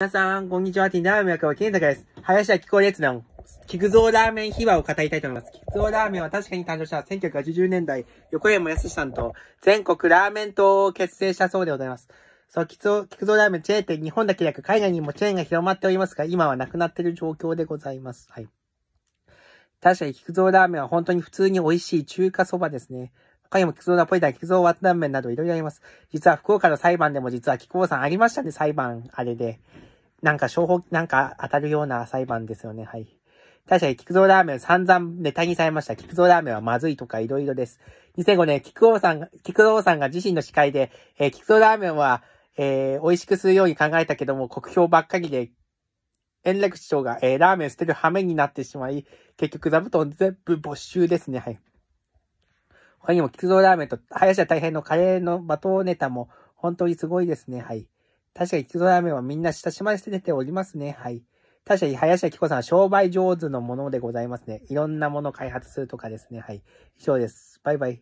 皆さん、こんにちは。ティンダーメン役はタカです。林は久候列団、菊蔵ラーメン秘話を語りたいと思います。菊蔵ラーメンは確かに誕生した1980年代、横山康さんと全国ラーメン党を結成したそうでございます。そう、菊蔵、蔵ラーメンチェーンって日本だけでなく海外にもチェーンが広まっておりますが、今はなくなっている状況でございます。はい。確かに菊蔵ラーメンは本当に普通に美味しい中華そばですね。他にも菊蔵ナポリタン、菊蔵ワッラーメンなどいろいろあります。実は福岡の裁判でも実は菊蔵さんありましたね、裁判、あれで。なんか、商法、なんか当たるような裁判ですよね。はい。確かに、菊蔵ラーメン散々ネタにされました。菊蔵ラーメンはまずいとかいろいろです。2005年、菊蔵さんが、菊蔵さんが自身の司会で、えー、菊蔵ラーメンは、えー、美味しくするように考えたけども、国評ばっかりで、円楽師匠が、えー、ラーメン捨てる羽目になってしまい、結局座布団全部没収ですね。はい。他にも、菊蔵ラーメンと、林家大変のカレーの罵倒ネタも、本当にすごいですね。はい。確かに木曽ラーはみんな親しまれてておりますね。はい。確かに林家子さんは商売上手のものでございますね。いろんなもの開発するとかですね。はい。以上です。バイバイ。